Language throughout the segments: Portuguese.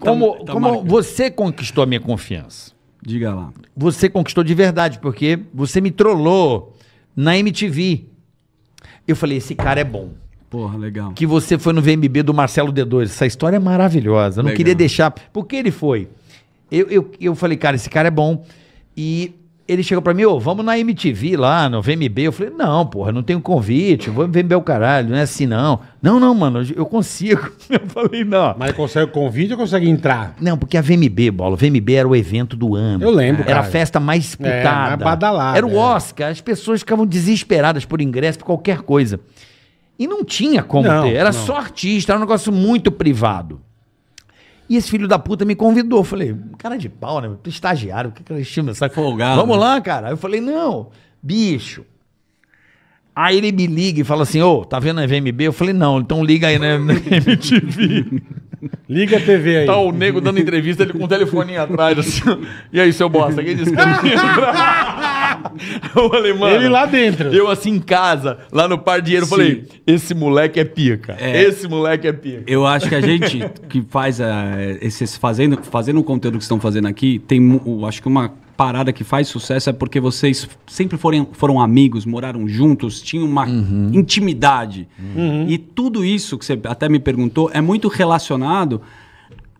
como então, tá, como tá você conquistou a minha confiança? Diga lá. Você conquistou de verdade, porque você me trollou na MTV. Eu falei, esse cara é bom. Porra, legal. Que você foi no VMB do Marcelo D2. Essa história é maravilhosa. Eu não legal. queria deixar. Por que ele foi. Eu, eu, eu falei, cara, esse cara é bom. E ele chegou para mim, ô, oh, vamos na MTV lá, no VMB. Eu falei, não, porra, não tenho convite, vou VMB o caralho, não é assim não. Não, não, mano, eu consigo. Eu falei, não. Mas consegue o convite ou consegue entrar? Não, porque a VMB, bola, o VMB era o evento do ano. Eu lembro, Era a festa mais é, disputada. É, badalada, era o é. Oscar, é. as pessoas ficavam desesperadas por ingresso, por qualquer coisa. E não tinha como não, ter, era não. só artista, era um negócio muito privado. E esse filho da puta me convidou. falei, cara de pau, né? É estagiário, o que que ele chamam? Tá folgado. Vamos né? lá, cara. Eu falei, não, bicho. Aí ele me liga e fala assim, ô, tá vendo a VMB? Eu falei, não, então liga aí na, MTV. Liga a TV aí. Tá o nego dando entrevista, ele com o telefoninho atrás, assim. E aí, seu bosta, quem disse que eu não ia o alemão. Ele lá dentro. Eu assim em casa, lá no par dinheiro, Sim. falei: esse moleque é pica. É, esse moleque é pica. Eu acho que a gente que faz eh, esse esses fazendo, fazendo o conteúdo que estão fazendo aqui, tem acho que uma parada que faz sucesso é porque vocês sempre foram, foram amigos, moraram juntos, tinham uma uhum. intimidade. Uhum. E tudo isso que você até me perguntou é muito relacionado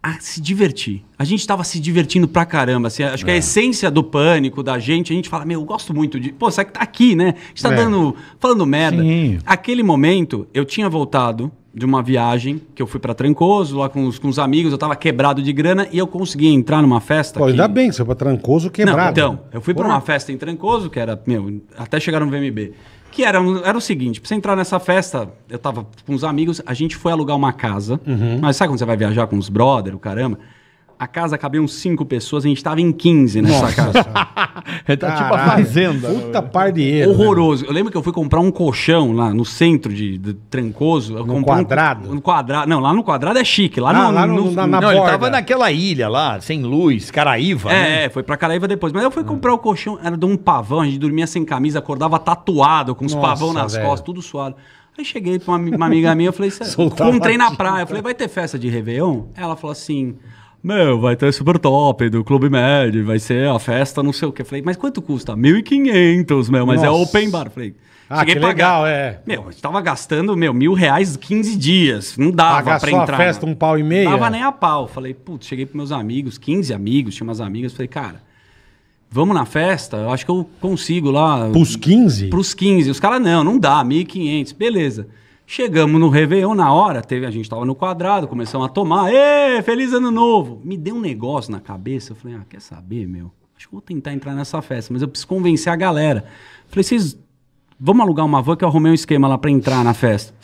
a se divertir. A gente estava se divertindo pra caramba. Assim, acho é. que a é. essência do pânico da gente, a gente fala, meu, eu gosto muito de. Pô, será que tá aqui, né? A gente tá é. dando. falando merda. Sim. Aquele momento, eu tinha voltado de uma viagem que eu fui para Trancoso, lá com os, com os amigos, eu tava quebrado de grana e eu consegui entrar numa festa. Pô, que... ainda bem, você foi pra Trancoso quebrado. Não, então, eu fui para uma festa em Trancoso, que era, meu, até chegar no VMB que era? Era o seguinte, pra você entrar nessa festa, eu tava com uns amigos, a gente foi alugar uma casa. Uhum. Mas sabe quando você vai viajar com os brother, o caramba? a casa cabia uns 5 pessoas, a gente estava em 15 nessa Nossa. casa. tá tipo a fazenda. Puta par de erro. Horroroso. Né? Eu lembro que eu fui comprar um colchão lá no centro de, de Trancoso. no quadrado? Um, no quadrado. Não, lá no quadrado é chique. Lá, ah, no, lá no, no, na, na não, borda. ele tava naquela ilha lá, sem luz, Caraíva. É, né? é foi pra Caraíva depois. Mas eu fui hum. comprar o colchão, era de um pavão, a gente dormia sem camisa, acordava tatuado, com os Nossa, pavão nas velho. costas, tudo suado. Aí cheguei pra uma, uma amiga minha, eu falei, comprei na praia. Eu falei, vai ter festa de Réveillon? Ela falou assim meu, vai ter super top do Clube Med, vai ser a festa, não sei o que. Falei, mas quanto custa? 1.500, meu, mas é Nossa. é open bar. Falei, ah, que legal, é. Meu, a gente tava gastando, meu, mil reais 15 dias. Não dava Pagar pra só entrar. A festa, um pau e meio? Não dava nem a pau. Falei, putz, cheguei pros meus amigos, 15 amigos, tinha umas amigas. Falei, cara, vamos na festa? Eu acho que eu consigo lá. Pros 15? Pros 15. Os caras, não, não dá, 1.500. Beleza. Chegamos no Réveillon, na hora, teve, a gente estava no quadrado, começamos a tomar. Ê, feliz ano novo! Me deu um negócio na cabeça, eu falei, ah, quer saber, meu? Acho que vou tentar entrar nessa festa, mas eu preciso convencer a galera. Falei, vocês vamos alugar uma van que eu arrumei um esquema lá para entrar na festa.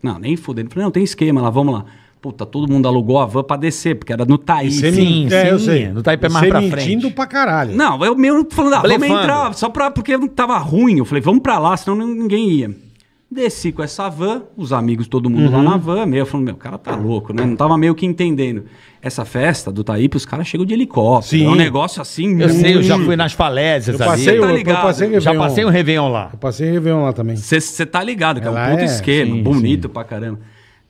não, nem fudendo. Falei, não, tem esquema lá, vamos lá. Puta, todo mundo alugou a van pra descer, porque era no Thaís. Sim, sim, é, eu sei. No Taipé é mais pra frente. mentindo pra caralho. Não, eu mesmo falando, ah, vamos entrar, só pra, porque tava ruim. Eu falei, vamos pra lá, senão ninguém ia. Desci com essa van, os amigos, todo mundo uhum. lá na van, meio falando, meu, o cara tá louco, né? Não tava meio que entendendo. Essa festa do Taípe, os caras chegam de helicóptero. Sim. É um negócio assim. Eu muito... sei, eu já fui nas falésias eu passei, ali. Tá ligado? Eu, passei Já passei um Réveillon lá. Eu passei um Réveillon lá também. Você tá ligado, que é um puto é... esquema, sim, bonito sim. pra caramba.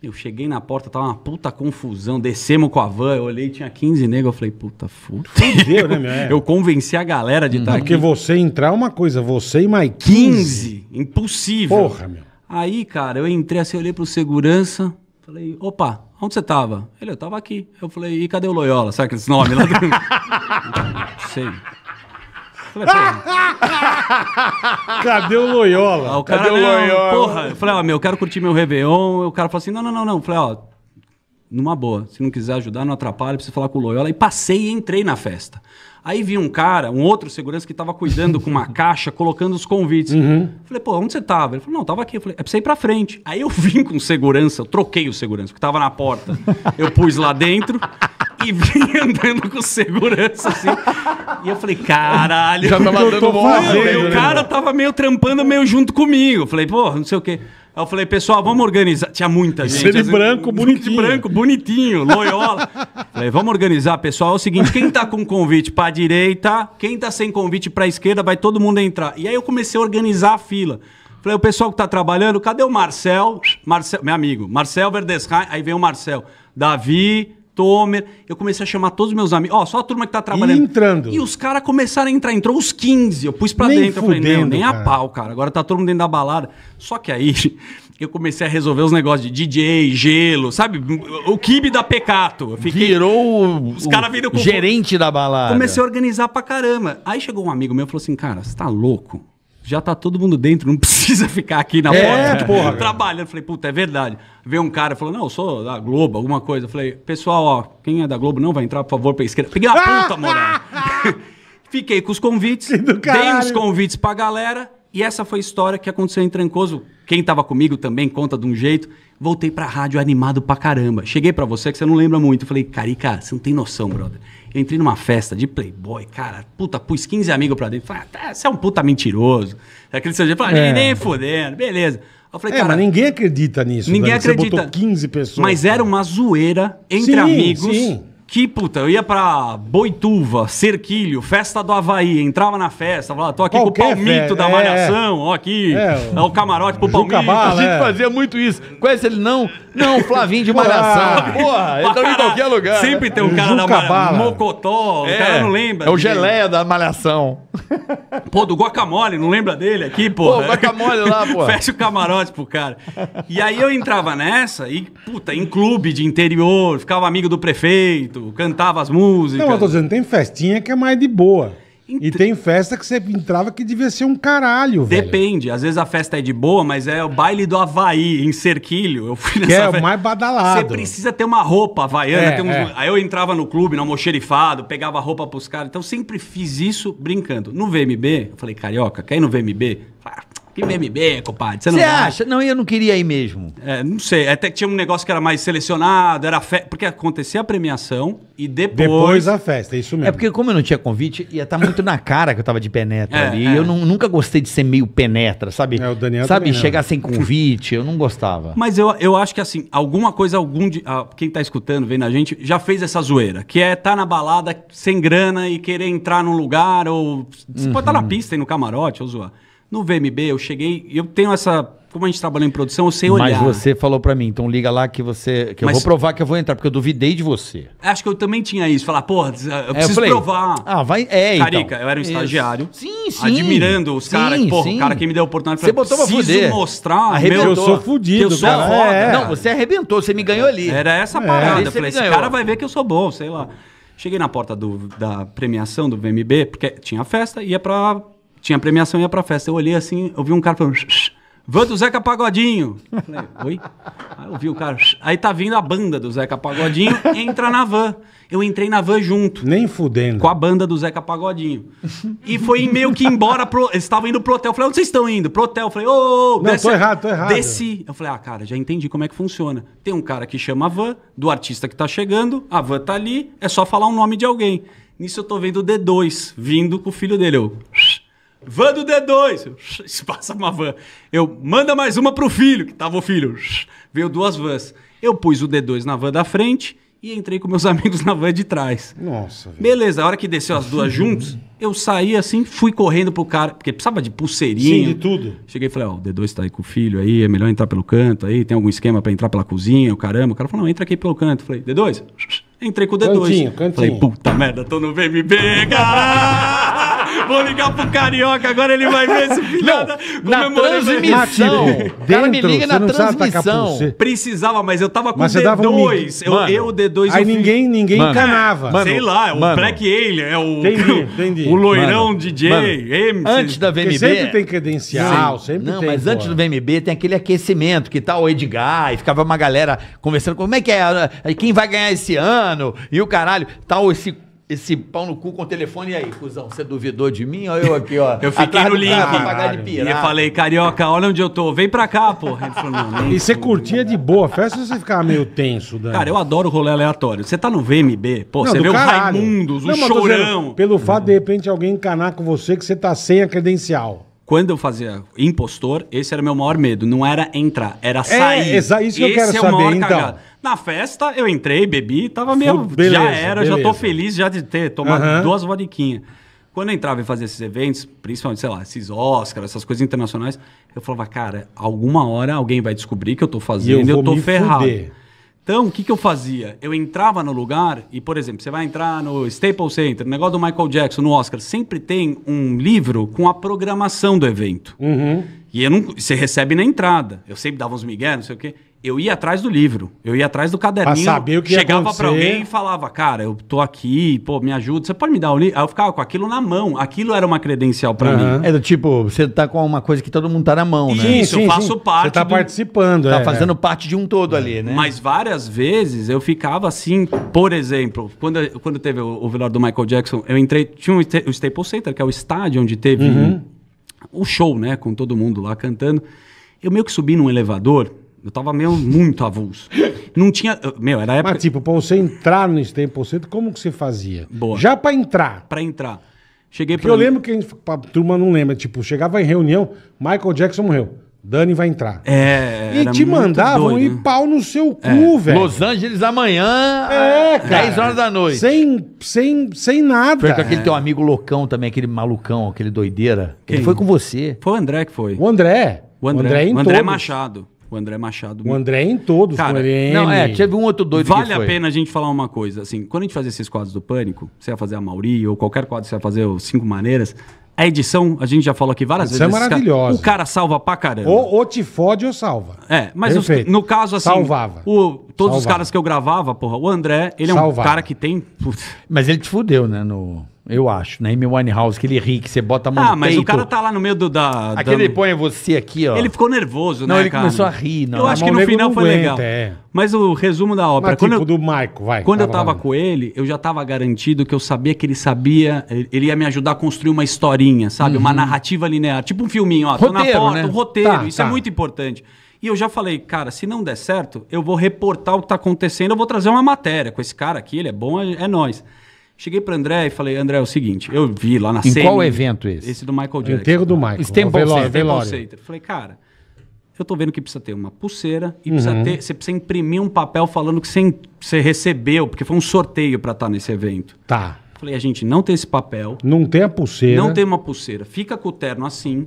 Eu cheguei na porta, tava uma puta confusão. Descemos com a van, eu olhei, tinha 15 nego. Eu falei, puta foda. Né, né, meu? É. Eu convenci a galera de estar uhum. tá Porque você entrar é uma coisa, você e mais 15. 15. Impossível. Porra, meu. Aí, cara, eu entrei assim, olhei pro segurança, falei, opa, onde você tava? Ele, eu tava aqui. Eu falei, e cadê o Loyola? Sabe aqueles nomes lá dentro? Não sei. Falei, Cadê o Loyola? Ah, o cara, Cadê o Loyola? Porra, eu falei, ó, ah, meu, eu quero curtir meu Réveillon. O cara falou assim, não, não, não, não. Eu falei, ó, numa boa. Se não quiser ajudar, não atrapalha, precisa falar com o Loyola. E passei e entrei na festa. Aí vi um cara, um outro segurança que estava cuidando com uma caixa, colocando os convites. Uhum. Falei, pô, onde você estava? Ele falou, não, estava aqui. Eu falei, é pra você ir pra frente. Aí eu vim com segurança, eu troquei o segurança, porque estava na porta. Eu pus lá dentro e vim andando com segurança, assim. E eu falei, caralho. Já tava dando bom. Né? O cara tava meio trampando, meio junto comigo. Eu falei, pô, não sei o quê. Aí eu falei, pessoal, vamos organizar. Tinha muita gente. Ele assim, branco, gente, bonitinho. branco, bonitinho, loyola. falei, vamos organizar, pessoal. É o seguinte, quem tá com convite pra direita, quem tá sem convite pra esquerda, vai todo mundo entrar. E aí eu comecei a organizar a fila. Falei, o pessoal que tá trabalhando, cadê o Marcel? Marcel meu amigo, Marcel Verdesheim. Aí vem o Marcel. Davi, Tomer. Eu comecei a chamar todos os meus amigos. Ó, só a turma que tá trabalhando. E entrando. E os caras começaram a entrar. Entrou os 15. Eu pus pra nem dentro. Fudendo, eu falei, não, nem a pau, cara. Agora tá todo mundo dentro da balada. Só que aí eu comecei a resolver os negócios de DJ, gelo, sabe? O kibe da pecato. Eu fiquei... Virou os cara viram com... gerente da balada. Comecei a organizar pra caramba. Aí chegou um amigo meu e falou assim, cara, você tá louco? Já tá todo mundo dentro, não precisa ficar aqui na é, porta porra, trabalhando. Eu falei, puta, é verdade ver um cara falou, não, eu sou da Globo, alguma coisa. Eu falei, pessoal, ó, quem é da Globo não vai entrar, por favor, pra esquerda. Peguei a puta, moral. Fiquei com os convites, dei os convites pra galera. E essa foi a história que aconteceu em Trancoso. Quem estava comigo também conta de um jeito. Voltei pra rádio animado pra caramba. Cheguei para você que você não lembra muito. Falei, Carica, você não tem noção, brother. Eu entrei numa festa de playboy, cara, puta, pus 15 amigos pra dentro. Falei, ah, tá, você é um puta mentiroso. É aquele seu jeito, falei, ah, é. nem fudendo, beleza. Eu falei, é, cara, mas ninguém acredita nisso. Ninguém né? acredita. Você botou 15 pessoas. Mas cara. era uma zoeira entre sim, amigos. Sim que, puta, eu ia pra Boituva, Cerquilho, Festa do Havaí, entrava na festa, falava, tô aqui Qualquer com o palmito da é. Malhação, é, ó aqui, é, o, é o camarote pro palmito. Bala, a gente é. fazia muito isso. Conhece ele? Não, não, Flavinho de Malhação. Porra, porra ele tava em qualquer lugar. Sempre tem um cara Juca da Malhação, Mocotó, o cara é. não lembra. É o Geleia da Malhação. Pô, do guacamole, não lembra dele aqui, porra? pô? guacamole lá, pô. Fecha o camarote pro cara. E aí eu entrava nessa e, puta, em clube de interior, ficava amigo do prefeito, cantava as músicas. Não, eu tô dizendo, tem festinha que é mais de boa. E tem festa que você entrava que devia ser um caralho, velho. Depende. Às vezes a festa é de boa, mas é o baile do Havaí, em Cerquilho. Eu fui nessa que é festa. o mais badalado. Você precisa ter uma roupa havaiana. É, uns... é. Aí eu entrava no clube, no almoxerifado, pegava roupa pros caras. Então sempre fiz isso brincando. No VMB, eu falei, carioca, quer ir no VMB? Falei, ah, que MMB, compadre. Você acha? Não, eu não queria ir mesmo. É, não sei. Até que tinha um negócio que era mais selecionado, era festa porque acontecia a premiação e depois. Depois a festa, é isso mesmo. É porque, como eu não tinha convite, ia estar tá muito na cara que eu tava de penetra é, ali. É. Eu não, nunca gostei de ser meio penetra, sabe? É, o Daniel Sabe, chegar sem convite, eu não gostava. Mas eu, eu acho que, assim, alguma coisa, algum. De... Ah, quem tá escutando, vendo a gente, já fez essa zoeira, que é tá na balada sem grana e querer entrar num lugar ou. Você uhum. pode estar tá na uhum. pista e no camarote ou zoar. No VMB eu cheguei, eu tenho essa como a gente trabalha em produção, eu sei olhar. Mas você falou para mim, então liga lá que você. Que Mas, eu vou provar que eu vou entrar, porque eu duvidei de você. Acho que eu também tinha isso. Falar, pô, eu é, preciso eu falei, provar. Ah, vai. É, então. Carica, então. eu era um estagiário. Sim, sim. Admirando os caras. Porra, sim. o cara que me deu a oportunidade. Você botou pra fuder. mostrar. Arrebentou. Meu, eu sou fudido, eu sou cara. Foda. É. Não, você arrebentou, você me ganhou ali. Era essa é. parada. É. Eu falei, esse cara vai ver que eu sou bom, sei lá. Cheguei na porta do, da premiação do VMB, porque tinha festa, ia pra tinha premiação e ia pra festa. Eu olhei assim, eu vi um cara falando. van do Zeca Pagodinho. Falei, oi? Aí eu vi o cara. Aí tá vindo a banda do Zeca Pagodinho, entra na van. Eu entrei na van junto. Nem fudendo. Com a banda do Zeca Pagodinho. E foi meio que embora pro. Eles estavam indo pro hotel. Eu falei, onde vocês estão indo? Pro hotel. Eu falei, ô, ô, Não, desce. tô errado, tô errado. Desci. Eu falei, ah, cara, já entendi como é que funciona. Tem um cara que chama a van, do artista que tá chegando, a van tá ali, é só falar o nome de alguém. Nisso eu tô vendo o D2 vindo com o filho dele. Eu Van do D2. espaço passa uma van. Eu, manda mais uma pro filho, que tava o filho. Veio duas vans. Eu pus o D2 na van da frente e entrei com meus amigos na van de trás. Nossa. Beleza, a hora que desceu as duas juntos, eu saí assim, fui correndo pro cara, porque precisava de pulseirinha. Sim, de tudo. Cheguei e falei: Ó, oh, o D2 tá aí com o filho aí, é melhor entrar pelo canto aí, tem algum esquema para entrar pela cozinha, o caramba. O cara falou: não, entra aqui pelo canto. falei: D2? Entrei com o D2. Cantinho, cantinho. Falei: puta merda, tô não vem me pegar! Vou ligar pro Carioca, agora ele vai ver esse filhada. Na transmissão. Dentro, cara me liga na transmissão. Precisava, mas eu tava com D2. Um... Eu, eu, D2. Aí eu ninguém, ninguém mano. encanava. Mano, Sei lá, é mano. o Black Alien, é o, entendi, entendi. o loirão mano. DJ, MC. Antes da VMB... Porque sempre tem credencial, Sim. sempre Não, tem. Não, mas pô. antes do VMB tem aquele aquecimento, que tá o Edgar, e ficava uma galera conversando, como é que é, quem vai ganhar esse ano, e o caralho, tal, tá esse esse pau no cu com o telefone. E aí, cuzão, você duvidou de mim? Olha eu aqui, ó. eu fiquei no link. e eu falei, carioca, olha onde eu tô. Vem pra cá, porra. Ele falou, não, E você curtia de boa a festa ou você ficava meio tenso, Dani? Cara, eu adoro rolê aleatório. Você tá no VMB, pô, Não, você do vê o Raimundos, o Não, dizendo, Chorão. pelo fato de, de repente, alguém encanar com você que você tá sem a credencial quando eu fazia impostor, esse era meu maior medo. Não era entrar, era é, sair. É, exa, isso que esse eu quero é saber, então. Na festa, eu entrei, bebi, tava meio... Beleza, já era, beleza. já tô feliz já de ter tomado uhum. duas vodiquinhas. Quando eu entrava e fazia esses eventos, principalmente, sei lá, esses Oscars, essas coisas internacionais, eu falava, cara, alguma hora alguém vai descobrir que eu tô fazendo e eu, eu tô ferrado. Fuder. Então, o que, que eu fazia? Eu entrava no lugar e, por exemplo, você vai entrar no Staples Center, negócio do Michael Jackson, no Oscar, sempre tem um livro com a programação do evento. Uhum. E eu não, você recebe na entrada. Eu sempre dava uns migué, não sei o quê eu ia atrás do livro, eu ia atrás do caderninho. Pra saber o que chegava para alguém e falava, cara, eu tô aqui, pô, me ajuda, você pode me dar o livro? Aí eu ficava com aquilo na mão, aquilo era uma credencial para uhum. mim. É do tipo, você tá com uma coisa que todo mundo tá na mão, né? Isso, sim, eu faço sim. parte. Você tá do... participando, Tá é, fazendo é. parte de um todo é. ali, né? Mas várias vezes eu ficava assim, por exemplo, quando, quando teve o, o velório do Michael Jackson, eu entrei, tinha um, o Staples Center, que é o estádio onde teve uhum. um, o show, né, com todo mundo lá cantando. Eu meio que subi num elevador eu tava meio muito avulso. Não tinha. Meu, era época. Mas, tipo, pra você entrar no tempo Porcento, como que você fazia? Boa. Já pra entrar. Pra entrar. Cheguei Porque pra... eu lembro que a, gente, a turma não lembra. Tipo, chegava em reunião, Michael Jackson morreu. Dani vai entrar. É. E te mandavam ir né? pau no seu é. cu, velho. Los Angeles amanhã, é, cara. 10 horas da noite. Sem, sem, sem nada. Foi com aquele é. teu amigo loucão também, aquele malucão, aquele doideira. Quem? Ele foi com você. Foi o André que foi. O André. O André, o André, o André Machado. O André Machado. O André em todos, Cara, com Não, é, teve um outro doido Vale a pena a gente falar uma coisa. Assim, quando a gente fazia esses quadros do Pânico, você vai fazer a Mauri ou qualquer quadro, você vai fazer os Cinco Maneiras, a edição, a gente já falou aqui várias edição é vezes. é maravilhosa. o cara salva pra caramba. Ou, ou te fode ou salva. É, mas os, no caso, assim. Salvava. O, todos Salvava. os caras que eu gravava, porra, o André, ele é um cara que tem. Putz. Mas ele te fudeu, né? No eu acho. Na né? Amy House, aquele ri que você bota a mão Ah, no mas peito. o cara tá lá no meio do, da... Aquele põe você aqui, ó. Ele ficou nervoso, né, Não, ele cara? começou a rir. Não. Eu acho que no final foi legal. É. Mas o resumo da obra... Mas tipo eu, do Maico, vai. Quando eu tava com ele, eu já tava garantido que eu sabia que ele sabia... Ele ia me ajudar a construir uma historinha, sabe? Uhum. Uma narrativa linear. Tipo um filminho, ó. Roteiro, tô na porta, né? um roteiro. Tá, isso é tá. é muito importante. E eu já falei, cara, se não der certo, eu vou reportar o que tá acontecendo, eu vou trazer uma matéria. Com esse cara aqui, ele é bom, é, é nós. Cheguei para André e falei, André, é o seguinte, eu vi lá na Em qual evento esse? Esse do Michael Jackson. Enterro do Michael. Stemple velório, velório. Center. Falei, cara, eu tô vendo que precisa ter uma pulseira e uhum. precisa ter, você precisa imprimir um papel falando que você, você recebeu, porque foi um sorteio para estar tá nesse evento. Tá. Falei, a gente não tem esse papel. Não tem a pulseira. Não tem uma pulseira. Fica com o terno assim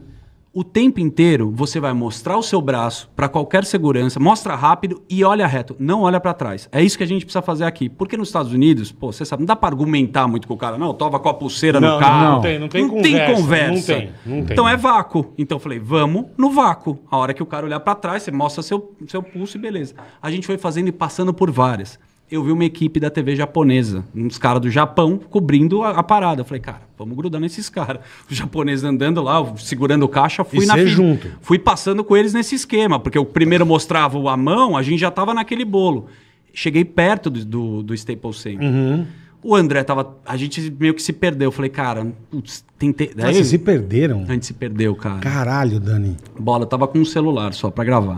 o tempo inteiro você vai mostrar o seu braço para qualquer segurança, mostra rápido e olha reto, não olha para trás. É isso que a gente precisa fazer aqui. Porque nos Estados Unidos, pô, você sabe, não dá para argumentar muito com o cara, não, tova com a pulseira não, no carro. Não, não tem, não tem não conversa. Tem conversa. Não tem, não tem. Então é vácuo. Então eu falei, vamos no vácuo. A hora que o cara olhar para trás, você mostra seu, seu pulso e beleza. A gente foi fazendo e passando por várias eu vi uma equipe da TV japonesa, uns caras do Japão, cobrindo a, a, parada. Eu falei, cara, vamos grudar nesses caras. Os japoneses andando lá, segurando o caixa, fui e na fim, junto. Fui passando com eles nesse esquema, porque o primeiro mostrava a mão, a gente já tava naquele bolo. Cheguei perto do, do, do Staples Center. Uhum. O André tava. A gente meio que se perdeu. Eu falei, cara, putz, tentei. Daí, ah, Vocês se perderam? A gente se perdeu, cara. Caralho, Dani. Bola, tava com um celular só pra gravar.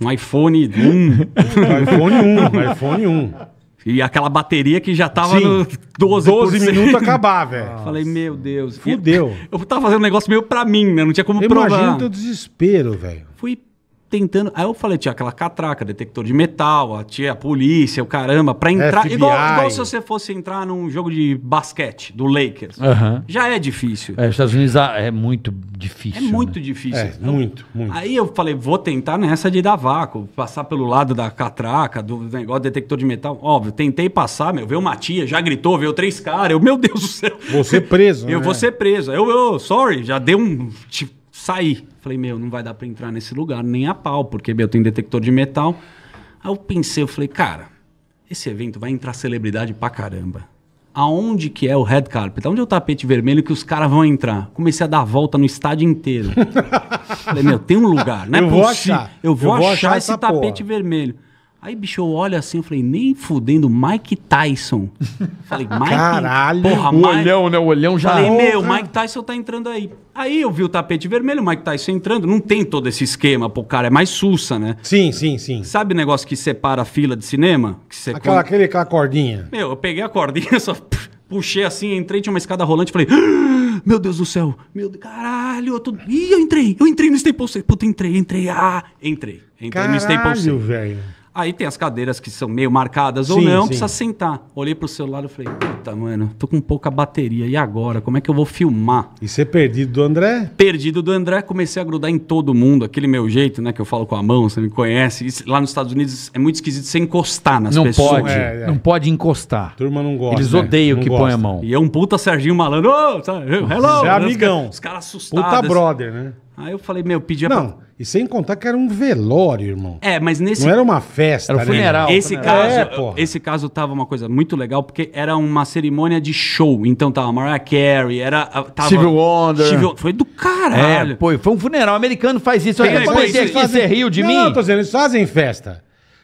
Um iPhone 1. iPhone 1, iPhone 1. E aquela bateria que já tava Sim, no 12, 12 minutos acabar, velho. Falei, meu Deus. Fudeu. Eu, eu tava fazendo um negócio meio pra mim, né? Não tinha como Imagina provar. Imagina o teu desespero, velho. Fui tentando. Aí eu falei, tinha aquela catraca, detector de metal, a tia, a polícia, o caramba, pra entrar. FBI. Igual, igual se você fosse entrar num jogo de basquete do Lakers. Uhum. Já é difícil. É, Estados Unidos ah, é muito difícil. É muito né? difícil. É, então, muito, muito. Aí eu falei, vou tentar nessa de dar vácuo, passar pelo lado da catraca, do negócio detector de metal. Óbvio, tentei passar, meu, veio uma tia, já gritou, veio três caras. Eu, meu Deus do céu. Vou ser preso. eu né? vou ser preso. Eu, eu, sorry, já dei um. Tipo, saí. Falei, meu, não vai dar para entrar nesse lugar nem a pau, porque meu, tem detector de metal. Aí eu pensei, eu falei, cara, esse evento vai entrar celebridade pra caramba. Aonde que é o red carpet? Onde é o tapete vermelho que os caras vão entrar? Comecei a dar a volta no estádio inteiro. falei, meu, tem um lugar, né? Eu, eu vou achar, eu vou achar esse tapete porra. vermelho. Aí, bicho, eu olho assim, eu falei, nem fudendo, Mike Tyson. Falei, Mike... Caralho! Porra, o olhão, né? O olhão já... Falei, meu, Mike Tyson tá entrando aí. Aí eu vi o tapete vermelho, o Mike Tyson entrando. Não tem todo esse esquema, pô, cara, é mais sussa, né? Sim, sim, sim. Sabe o negócio que separa a fila de cinema? Que você aquela, aquele, aquela cordinha. Meu, eu peguei a cordinha, só puxei assim, entrei, tinha uma escada rolante, falei... Ah, meu Deus do céu, meu Deus, caralho, eu tô... Ih, eu entrei, eu entrei no Staples Center. Puta, entrei, entrei, ah, entrei. Entrei caralho, no Staples Center. velho. Aí tem as cadeiras que são meio marcadas sim, ou não, sim. precisa sentar. Olhei pro celular e falei, puta, mano, tô com pouca bateria. E agora? Como é que eu vou filmar? E ser é perdido do André? Perdido do André, comecei a grudar em todo mundo, aquele meu jeito, né? Que eu falo com a mão, você me conhece. lá nos Estados Unidos é muito esquisito você encostar nas não pessoas. Pode, é, é. Não pode encostar. Turma não gosta. Eles né? odeiam né? que gosta. põe a mão. E é um puta Serginho malandro. Oh, hello! Você é né? amigão. Os caras assustados. Puta brother, né? Aí eu falei, meu, pedi a. Não, pra... e sem contar que era um velório, irmão. É, mas nesse. Não era uma festa, era um né? funeral. Né? Esse, funeral. Caso, é, porra. esse caso tava uma coisa muito legal, porque era uma cerimônia de show. Então tava Mariah Carey, era. Tava... Steve Wonder. Foi do caralho. É, pô, foi um funeral. O americano faz isso. eu você aqui, você riu de não, mim? Não, tô dizendo, eles fazem festa.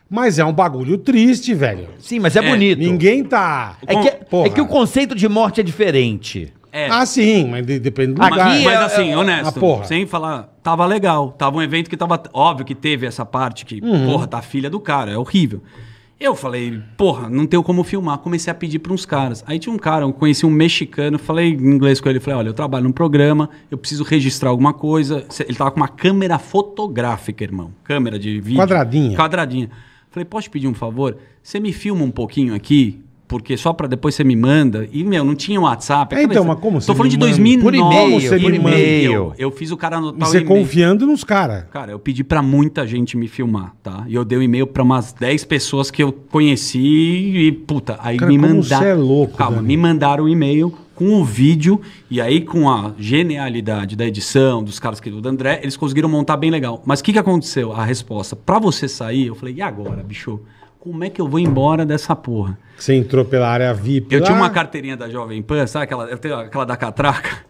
Mas é um bagulho triste, velho. Sim, mas é, é bonito. Ninguém tá. É que, é que o conceito de morte é diferente. É. Ah, sim, mas de, depende do lugar. É- mas, mas é assim, honesto, sem falar, tava legal. Tava um evento que tava. Óbvio que teve essa parte que, uhum. porra, tá filha do cara, é horrível. Eu falei, porra, não tenho como filmar. Comecei a pedir para uns caras. Aí tinha um cara, eu conheci um mexicano, falei em inglês com ele. Falei, olha, eu trabalho num programa, eu preciso registrar alguma coisa. Ele tava com uma câmera fotográfica, irmão. Câmera de vídeo. Quadradinha. Quadradinha. Falei, posso pedir um favor? Você me filma um pouquinho aqui? porque só para depois você me manda. E, meu, não tinha WhatsApp. É, então, mas como você Tô falando de 2009. Por e-mail. Por e-mail. Eu, eu, fiz o cara anotar e você confiando nos caras. Cara, eu pedi para muita gente me filmar, tá? E eu dei o um e-mail para umas 10 pessoas que eu conheci e, puta, aí cara, me mandaram... você é louco, Calma, Daniel. me mandaram o um e-mail com o vídeo e aí com a genialidade da edição, dos caras que do André, eles conseguiram montar bem legal. Mas o que, que aconteceu? A resposta, para você sair, eu falei, e agora, bicho? como é que eu vou embora dessa porra? Você entrou pela área VIP. Eu lá. tinha uma carteirinha da Jovem Pan, sabe aquela, eu tenho aquela da catraca?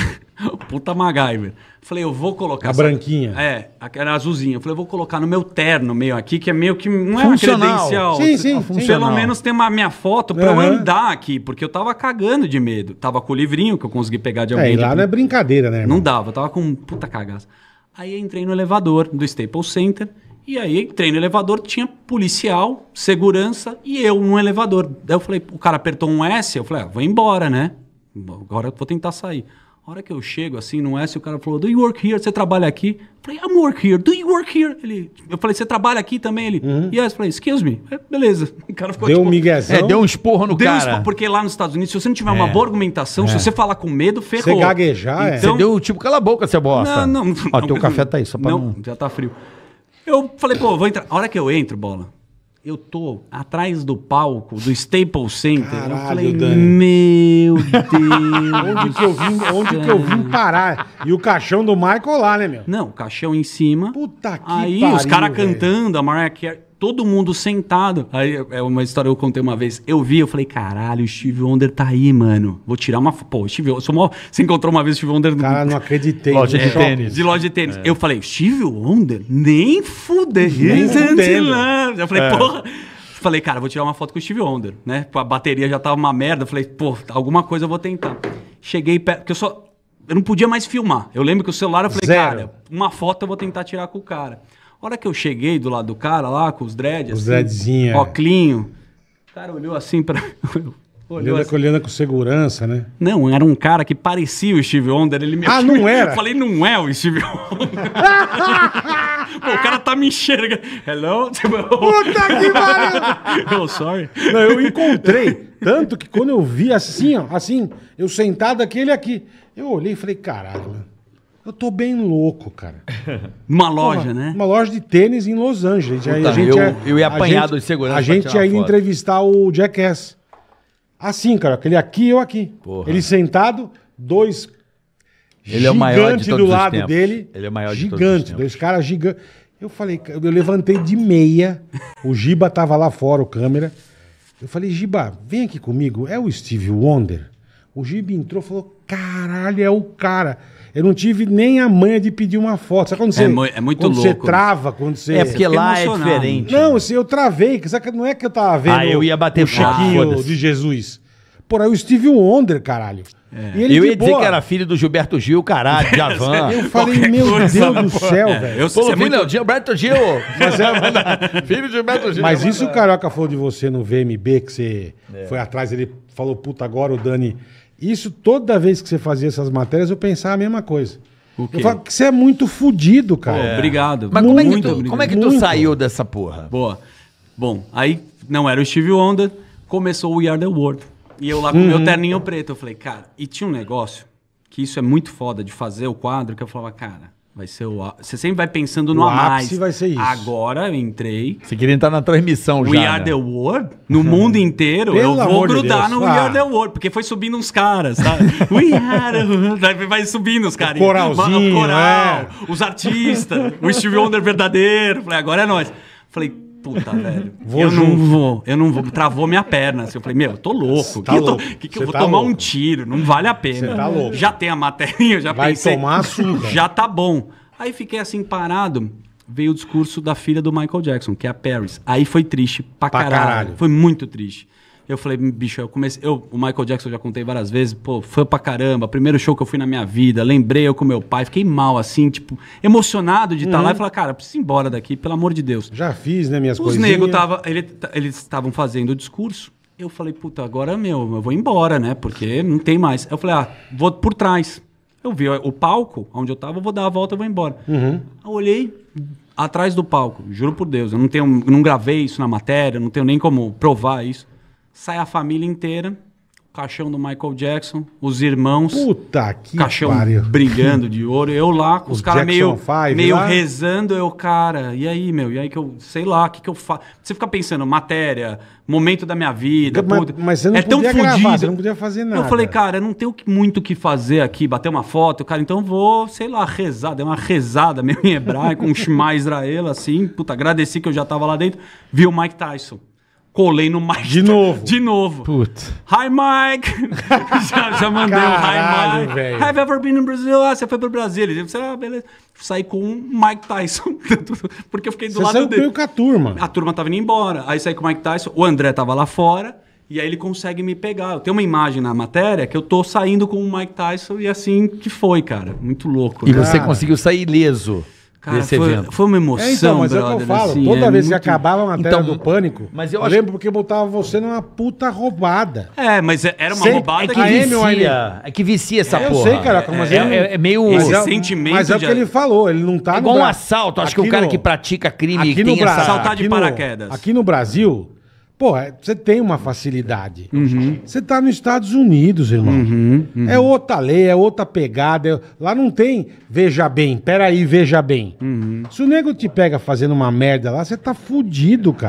Puta MacGyver. Falei, eu vou colocar. A essa... branquinha. É, aquela azulzinha. Falei, eu vou colocar no meu terno meio aqui, que é meio que. Não é funcional. uma credencial. Sim, sim, ah, funcional. Pelo menos tem uma minha foto pra uhum. eu andar aqui, porque eu tava cagando de medo. Tava com o livrinho que eu consegui pegar de é, alguém. É, e lá não é brincadeira, né? Irmão? Não dava, eu tava com puta cagaça. Aí entrei no elevador do Staples Center. E aí entrei no elevador, tinha policial, segurança e eu no elevador. Daí eu falei, o cara apertou um S, eu falei, ah, vou embora, né? Agora eu vou tentar sair. A hora que eu chego assim no S, o cara falou, do you work here? Você trabalha aqui? Eu falei, I'm work here. Do you work here? Ele, eu falei, você trabalha aqui também? Ele, uhum. yes. Eu falei, excuse me. beleza. O cara ficou Deu tipo, um miguezão. É, deu um esporro no deu cara. Um esporro, porque lá nos Estados Unidos, se você não tiver é. uma boa argumentação, é. se você falar com medo, ferrou. Você gaguejar, é. então, é. Você deu tipo, cala a boca, você bosta. Não, não. Ó, não, teu não, café tá aí, só pra não, não... já tá frio. Eu falei, pô, vou entrar. A hora que eu entro, bola, eu tô atrás do palco do Staples Center. Caralho, eu falei, Dani. meu Deus. onde que eu vim, onde que eu vim parar? E o caixão do Michael lá, né, meu? Não, o caixão em cima. Puta que Aí pariu, os caras cantando, a Mariah Carey todo mundo sentado. Aí é uma história que eu contei uma vez. Eu vi, eu falei, caralho, o Steve Wonder tá aí, mano. Vou tirar uma. Pô, Steve, eu sou mó... Você encontrou uma vez o Steve Wonder. Cara, não acreditei. Loja de é, tênis. De loja de tênis. É. Eu falei, Steve Wonder? Nem fuder. Nem fuder. Eu falei, é. porra. Falei, cara, vou tirar uma foto com o Steve Wonder, né? A bateria já tava uma merda. Eu falei, pô, alguma coisa eu vou tentar. Cheguei perto, porque eu só. Eu não podia mais filmar. Eu lembro que o celular, eu falei, Zero. cara, uma foto eu vou tentar tirar com o cara hora que eu cheguei do lado do cara lá, com os dreads, os assim, o cara olhou assim pra... Olhando, assim. olhando com segurança, né? Não, era um cara que parecia o Steve Wonder. Ele me ah, não era? Eu falei, não é o Steve Wonder. Pô, o cara tá me enxergando. Hello? Puta que pariu! oh, sorry. Não, eu encontrei. Tanto que quando eu vi assim, ó, assim, eu sentado aqui, ele aqui. Eu olhei e falei, caralho, mano. Eu tô bem louco, cara. Uma loja, Porra, né? Uma loja de tênis em Los Angeles. Puta, a gente eu, ia, eu ia apanhado de segurança. A gente ia entrevistar o Jackass. Assim, cara, aquele é aqui e eu aqui. Porra. Ele sentado, dois. Ele é o maior de todos do lado dele. Ele é o maior de gigante, todos os dois caras gigantes. Eu falei, eu levantei de meia. O Giba tava lá fora, o câmera. Eu falei, Giba, vem aqui comigo. É o Steve Wonder. O Giba entrou e falou: caralho, é o cara. Eu não tive nem a manha de pedir uma foto. Sabe quando é você, é, mu é muito quando louco. você trava, quando você. É porque é lá é diferente. Não, assim, eu travei. Sabe, não é que eu tava vendo. Ah, eu ia bater o Chiquinho ah, de Jesus. Por aí o um Wonder, caralho. É. eu ia dizer boa. que era filho do Gilberto Gil, caralho, de Avan. Eu falei, meu Deus do céu, é. velho. Eu sou é filho Gilberto Gil. Mas é... filho de Gilberto Gil. Mas isso o Carioca falou de você no VMB, que você é. foi atrás, ele falou, puta, agora o Dani isso toda vez que você fazia essas matérias, eu pensava a mesma coisa. O quê? Eu falava que você é muito fodido cara. É. Obrigado. Mas muito, como é que tu, como é que tu muito. saiu dessa porra? Boa. Bom, aí não era o Steve Wonder, começou o We Are The World. E eu lá com uhum. meu terninho preto, eu falei, cara... E tinha um negócio que isso é muito foda de fazer o quadro, que eu falava, cara... Vai ser o. Você sempre vai pensando no o a mais. vai ser isso. Agora eu entrei. Você queria entrar na transmissão We já. We Are né? the World? No uhum. mundo inteiro, Pelo eu vou grudar de no ah. We Are ah. the World, porque foi subindo uns caras, sabe? We Are the World. Vai subindo os caras. Coralzinho. O coral, é. os artistas, o Steve Wonder verdadeiro. Falei, agora é nós. Falei, puta, velho. Vou eu junto. não vou, eu não vou. Travou minha perna. Assim. Eu falei, meu, eu tô louco. Tá que, louco. Eu, tô, que, que eu vou tá tomar louco. um tiro? Não vale a pena. Você tá louco. Já tem a matéria, já Vai pensei. tomar surra. Já tá bom. Aí fiquei assim parado. Veio o discurso da filha do Michael Jackson, que é a Paris. Aí foi triste pra, pra caralho. caralho. Foi muito triste. Eu falei, bicho, eu comecei. Eu, o Michael Jackson eu já contei várias vezes, pô, foi pra caramba, primeiro show que eu fui na minha vida, lembrei eu com meu pai, fiquei mal, assim, tipo, emocionado de estar tá uhum. lá e uhum. falar, cara, preciso ir embora daqui, pelo amor de Deus. Já fiz, né, minhas coisas. Os negros tava, ele, eles estavam fazendo o discurso. Eu falei, puta, agora, meu, eu vou embora, né? Porque não tem mais. Eu falei, ah, vou por trás. Eu vi o palco, onde eu tava, eu vou dar a volta e vou embora. Uhum. Eu olhei, atrás do palco. Juro por Deus, eu não tenho, não gravei isso na matéria, não tenho nem como provar isso sai a família inteira, o caixão do Michael Jackson, os irmãos. Puta que caixão pariu. brigando de ouro. Eu lá, com os, caras meio, meio rezando, eu, cara, e aí, meu? E aí que eu, sei lá, o que, que eu faço? Você fica pensando, matéria, momento da minha vida. Mas, pô, mas você não é podia tão gravar, fudido. não podia fazer nada. Eu falei, cara, eu não tenho muito o que fazer aqui, bater uma foto, cara, então vou, sei lá, rezar. Dei uma rezada meio em hebraico, um Shema Israel, assim. Puta, agradeci que eu já tava lá dentro. Vi o Mike Tyson colei no Mike. De novo. De novo. Putz. Hi, Mike. já, já, mandei o um hi, Mike. Véio. Have ever been in Brazil? Ah, você foi pro Brasil. Ele disse, ah, beleza. Saí com um Mike Tyson. porque eu fiquei do você lado saiu dele. com a turma. A turma tava indo embora. Aí saí com o Mike Tyson. O André tava lá fora. E aí ele consegue me pegar. Eu tenho uma imagem na matéria que eu tô saindo com o Mike Tyson e é assim que foi, cara. Muito louco. E né? cara. você conseguiu sair ileso. Cara, desse foi, evento. Foi uma emoção, é, então, mas é brother, é o que eu né, falo. Assim, toda é vez muito... que acabava a matéria então, do pânico, mas eu, eu acho... lembro porque botava você numa puta roubada. É, mas é, era uma Sempre. roubada é que, que vicia. É que vicia essa é, porra. Eu sei, cara. Mas é, é, é meio... Mas é, sentimento mas é o que ele falou. Ele não tá é igual um assalto. Acho aqui que o cara no... que pratica crime aqui tem no Bra... essa... Saltar de paraquedas. Aqui no Brasil... Pô, é, você tem uma facilidade. Uhum. Você tá nos Estados Unidos, irmão. Uhum, uhum. É outra lei, é outra pegada. Lá não tem veja bem, peraí, veja bem. Uhum. Se o nego te pega fazendo uma merda lá, você tá fudido, cara.